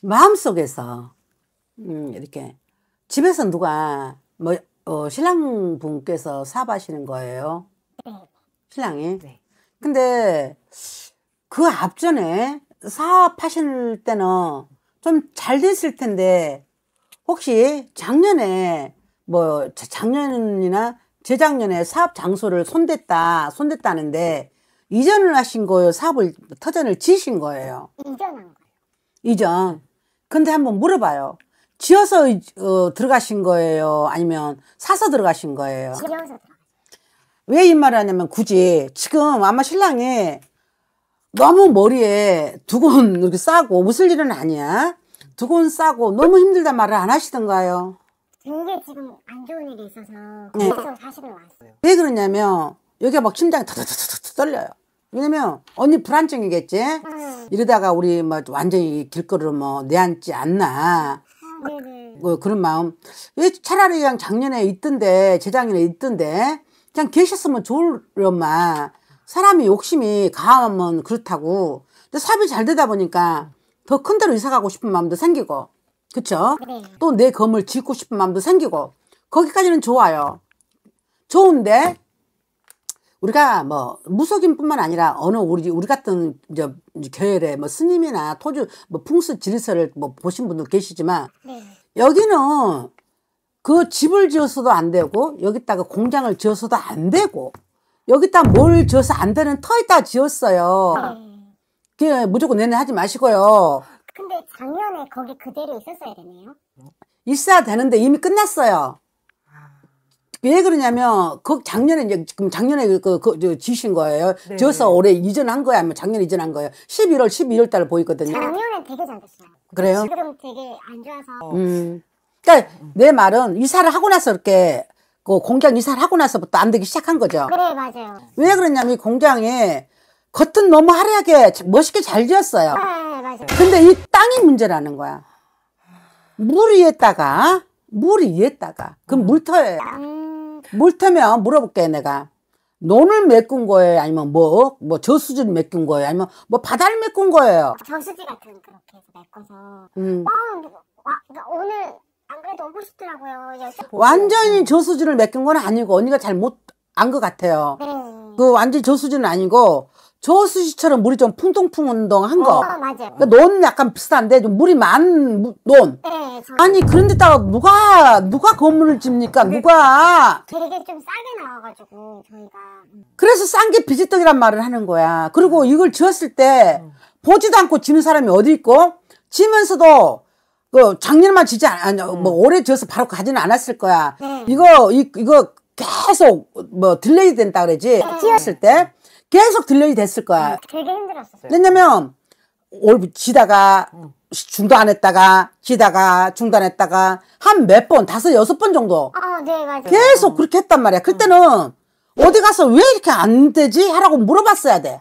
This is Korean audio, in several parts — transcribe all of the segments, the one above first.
마음속에서 음, 음, 이렇게 집에서 누가 뭐 어, 신랑 분께서 사업하시는 거예요. 네. 신랑이. 네. 근데 그 앞전에 사업하실 때는 좀 잘 됐을 텐데 혹시 작년에 뭐 작년이나 재작년에 사업 장소를 손댔다 손댔다는데 이전을 하신 거예요 사업을 터전을 지신 거예요 이전한 거예요 이전 근데 한번 물어봐요. 지어서 어, 들어가신 거예요? 아니면 사서 들어가신 거예요? 지어서 왜이 말을 하냐면 굳이 지금 아마 신랑이 너무 머리에 두근 이렇게 싸고 웃을 일은 아니야. 두근 싸고 너무 힘들다 말을 안 하시던가요? 굉장히 지금 안 좋은 일이 있어서 그래 네. 사실은 왔어요. 왜 그러냐면 여기가 막 심장이 터터터터 떨려요. 왜냐면 언니 불안증이겠지? 응. 음. 이러다가 우리 뭐 완전히 길거리로 뭐 내앉지 않나 음, 네네. 뭐 그런 마음 왜 차라리 그냥 작년에 있던데 재작년에 있던데 그냥 계셨으면 좋을련마 사람이 욕심이 강하면 그렇다고 근데 삽이 잘 되다 보니까 더 큰 데로 이사 가고 싶은 마음도 생기고 그쵸? 네. 또내 검을 짓고 싶은 마음도 생기고 거기까지는 좋아요 좋은데 우리가 뭐 무속인뿐만 아니라 어느 우리 우리 같은 이 교회에 뭐 스님이나 토주 뭐 풍수 지리서를 뭐 보신 분도 계시지만 네. 여기는 그 집을 지어서도 안 되고 여기다가 공장을 지어서도 안 되고 여기다 뭘 지어서 안 되는 터에다 지었어요. 네. 무조건 내내 하지 마시고요. 근데 작년에 거기 그대로 있었어야 되네요. 있어야 되는데 이미 끝났어요. 왜 그러냐면 그 작년에 이제 그럼 작년에 그, 그, 그 지신 거예요. 네. 저서 올해 이전한 거야 아니면 작년에 이전한 거예요. 11월, 12월 달에 보이거든요. 작년엔 되게 잘 됐어요. 그래요? 지금 되게 안 좋아서. 음. 그러니까 음. 내 말은 이사를 하고 나서 이렇게 그 공장 이사를 하고 나서부터 안 되기 시작한 거죠. 그래 맞아요. 왜 그러냐면 이 공장에 겉은 너무 화려하게 멋있게 잘 지었어요. 아, 네, 맞아요. 근데 이 땅이 문제라는 거야. 물 위에다가 물 위에다가 그럼 음. 물터예요. 음. 물테면 물어볼게 내가 논을 메꾼 거예요? 아니면 뭐, 어? 뭐 저수지를 메꾼 거예요? 아니면 뭐 바다를 메꾼 거예요? 저수지 같은 그렇게 해서 메꿔서 음. 어, 그러니까 오늘 안 그래도 오고 싶더라고요 여자. 완전히 저수지를 메꾼 건 아니고 언니가 잘 못안것 같아요 네. 그 완전 히 저수지는 아니고 저수 지처럼 물이 좀풍덩풍 운동한 거. 어, 맞아 그러니까 넌 약간 비슷한데 좀 물이 많은 논. 네, 저... 아니 그런데다가 누가 누가 건물을 집니까? 네. 누가? 되게 좀 싸게 나와가지고 저희가. 그래서 싼 게 비지떡이란 말을 하는 거야. 그리고 음. 이걸 지었을 때 음. 보지도 않고 지는 사람이 어디 있고 지면서도 그 작년만 지지 않, 아니 음. 뭐 올해 지어서 바로 가지는 않았을 거야. 네. 이거 이, 이거 계속 뭐 딜레이 된다 그러지. 네. 지었을 때. 계속 들려야 됐을 거야. 아, 되게 힘들었어 왜냐면 올 지다가 중단 했다가 지다가 중단했다가 한 몇 번 다섯 여섯 번 정도 아, 아 네 맞아요. 계속 그렇게 했단 말이야. 그때는 어디 가서 왜 이렇게 안 되지? 하라고 물어봤어야 돼.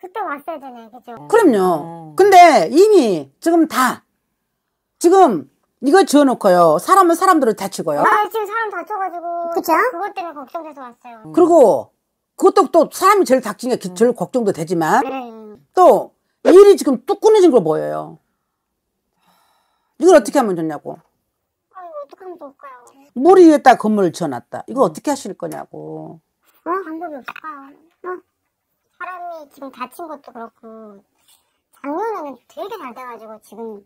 그때 왔어야 되네, 그죠? 그럼요. 근데 이미 지금 다 지금 이거 지어놓고요. 사람은 사람들을 다치고요. 아, 지금 사람 다쳐가지고. 그쵸? 그것 때문에 걱정돼서 왔어요. 그리고 그것도 또 사람이 제일 닥치니까 기, 음. 제일 걱정도 되지만 네. 또 일이 지금 뚜꾸내진 걸 보여요. 이걸 어떻게 하면 좋냐고. 아, 이거 어떻게 하면 좋을까요? 물 위에다 건물을 지어놨다. 이거 어떻게 하실 거냐고. 어, 방법이 없을까요? 어? 사람이 지금 다친 것도 그렇고 작년에는 되게 잘 돼가지고 지금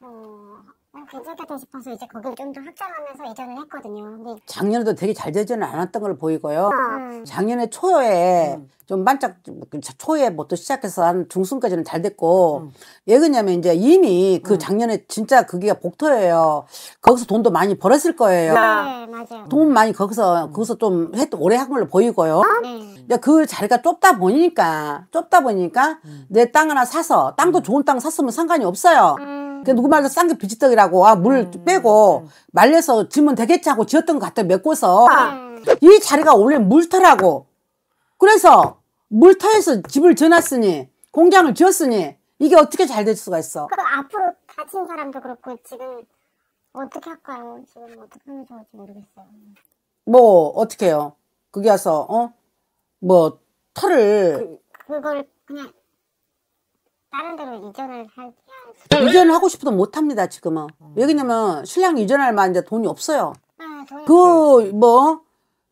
어, 어, 괜찮겠다 싶어서 이제 거기를 좀 더 확장하면서 이전을 했거든요. 근데 작년에도 되게 잘 되지는 않았던 걸로 보이고요. 음. 작년에 초에 음. 좀 반짝 그 초에부터 뭐 시작해서 한 중순까지는 잘 됐고 음. 왜 그러냐면 이제 이미 그 음. 작년에 진짜 거기가 복터예요. 거기서 돈도 많이 벌었을 거예요. 네, 맞아요. 돈 많이 거기서 거기서 좀 했, 오래 한 걸로 보이고요. 네. 어? 근그 자리가 좁다 보니까 좁다 보니까 음. 내땅 하나 사서 땅도 음. 좋은 땅 샀으면 상관이 없어요. 그냥 누구 말로 싼게 비지떡이라고 아, 물 음. 빼고 음, 음. 말려서 지면 되겠지 하고 지었던 것 갖다 메꿔서 아. 이 자리가 원래 물터라고 그래서 물터에서 집을 지어놨으니 공장을 지었으니 이게 어떻게 잘 될 수가 있어 그 앞으로 다친 사람도 그렇고 지금 어떻게 할까요? 지금 어떻게 하면 좋을지 모르겠어요 뭐 어떻게 해요? 거기 와서 어? 뭐 털을 그, 그걸 그냥 다른 데로 이전을 할 이전을 하고 싶어도 못 합니다 지금은 음. 왜냐면 신랑 이전할 만한 돈이 없어요 아, 그뭐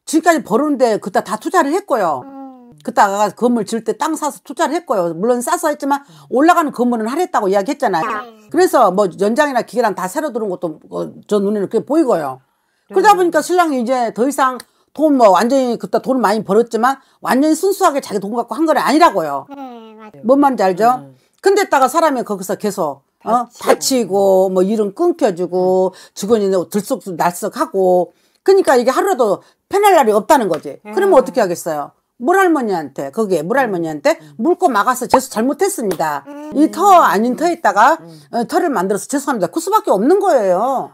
지금까지 벌었는데 그때 다 투자를 했고요 음. 그때가 건물 지을 때 땅 사서 투자를 했고요 물론 싸서 했지만 음. 올라가는 건물은 하랬다고 이야기했잖아요 네. 그래서 뭐 연장이나 기계랑 다 새로 들어온 것도 뭐 저 눈에는 그게 보이고요 그러다 네. 보니까 신랑이 이제 더 이상 돈 뭐 완전히 그때 돈을 많이 벌었지만 완전히 순수하게 자기 돈 갖고 한 거는 아니라고요 네, 맞아요. 뭔 말인지 알죠? 음. 근데다가 사람이 거기서 계속 어? 다치고 뭐 일은 끊겨지고 주거니는 뭐 들썩 날썩하고 그러니까 이게 하루라도 편할 날이 없다는 거지. 그러면 음. 어떻게 하겠어요? 물할머니한테 거기에 물할머니한테 음. 음. 물고 막아서 죄수 잘못했습니다. 이 터 아닌 터에다가 있 어, 터를 만들어서 죄송합니다. 그 수밖에 없는 거예요.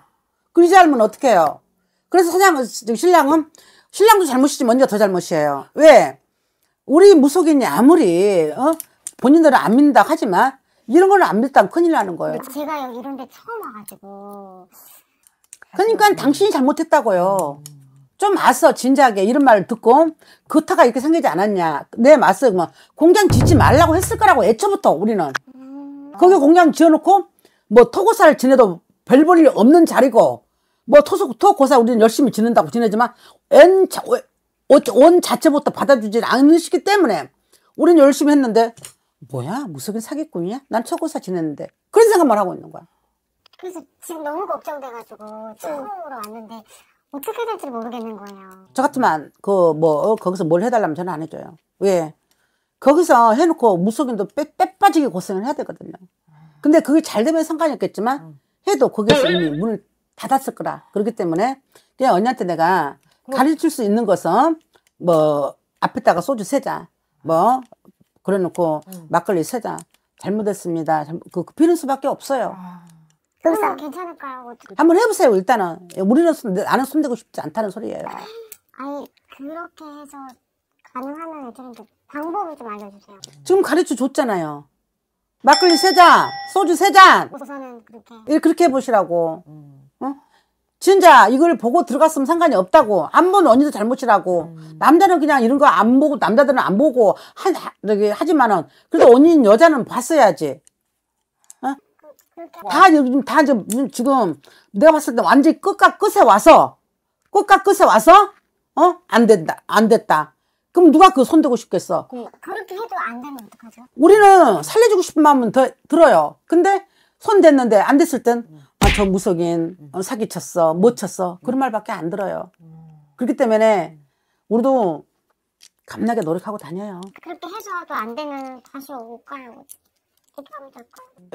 그러지 않으면 어떻게 해요? 그래서 사장 신랑은 신랑도 잘못이지 먼저 더 잘못이에요. 왜? 우리 무속인이 아무리 어? 본인들은 안 믿는다 하지만 이런 걸안 믿다 면 큰일 나는 거예요. 제가 여기 이런 데 처음 와가지고. 그러니까 당신이 잘못했다고요. 좀 왔어, 진지하게 이런 말을 듣고 그 타가 이렇게 생기지 않았냐. 내 맞서 뭐 공장 짓지 말라고 했을 거라고 애초부터 우리는. 음, 거기 어. 공장 지어놓고 뭐 토고사를 지내도 별 볼일 없는 자리고 뭐토 토고사 우리는 열심히 지낸다고 지내지만 엔, 자, 온 자체부터 받아주질 않으시기 때문에 우리는 열심히 했는데 뭐야? 무속인 사기꾼이야? 난 초고사 지냈는데. 그런 생각만 하고 있는 거야. 그래서 지금 너무 걱정돼가지고 어. 처음으로 왔는데 어떻게 될지 모르겠는 거예요. 저 같으면 그뭐 어, 거기서 뭘 해달라면 저는 안 해줘요. 왜? 거기서 해놓고 무속인도 빼, 빼빠지게 고생을 해야 되거든요. 근데 그게 잘 되면 상관이 없겠지만 음. 해도 거기서 이미 문을 닫았을 거라. 그렇기 때문에 그냥 언니한테 내가 뭐 가르칠 수 있는 것은 뭐 앞에다가 소주 세자, 뭐 그래놓고 음. 막걸리 세 잔 잘못했습니다. 그, 그비 수밖에 없어요. 아. 그래서 괜찮을까요? 어떻게... 한번 해보세요. 일단은 우리는 나는 손대고 싶지 않다는 소리예요. 아니 그렇게 해서 가능하면 애들한테 방법을 좀 알려주세요. 지금 가르쳐 줬잖아요. 막걸리 세 잔, 소주 세 잔. 우선은 그렇게. 그렇게 해보시라고. 음. 진짜 이걸 보고 들어갔으면 상관이 없다고 안 본 언니도 잘못이라고 음. 남자는 그냥 이런 거 안 보고 남자들은 안 보고 하, 저기 하지만은 그래도 언니는 여자는 봤어야지 어? 다다 지금, 지금 내가 봤을 때 완전히 끝과 끝에 와서 끝과 끝에 와서 어안 된다 안 됐다 그럼 누가 그 손대고 싶겠어 그, 그렇게 해도 안 되면 어떡하죠 우리는 살려주고 싶은 마음은 더 들어요 근데 손 댔는데 안 됐을 땐 음. 정구석인 어, 사기쳤어 못 쳤어 그런 음. 말밖에 안 들어요 음. 그렇기 때문에 음. 우리도 감나게 노력하고 다녀요 그렇게 해서 도안 되면 다시 올까요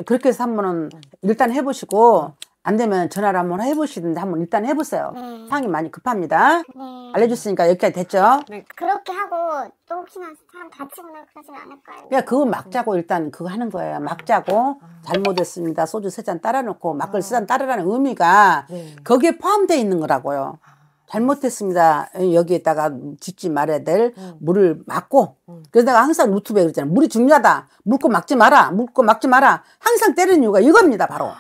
그렇게 해서 한번은 일단 해보시고 안 되면 전화를 한번 해보시든지 한번 일단 해보세요. 네. 상황이 많이 급합니다. 네. 알려줬으니까 여기까지 됐죠? 네. 그렇게 하고 또 혹시나 사람 다치거나 그러진 않을까요? 그냥 그거 막자고 일단 그거 하는 거예요. 막자고 잘못했습니다. 소주 세 잔 따라놓고 막걸리 아. 세잔 따르라는 의미가 네. 거기에 포함되어 있는 거라고요. 아. 잘못했습니다. 여기에다가 짓지 말아야 될 음. 물을 막고. 음. 그래서 내가 항상 유트브에 그랬잖아요. 물이 중요하다. 물고 막지 마라. 물고 막지 마라. 항상 때리는 이유가 이겁니다, 바로.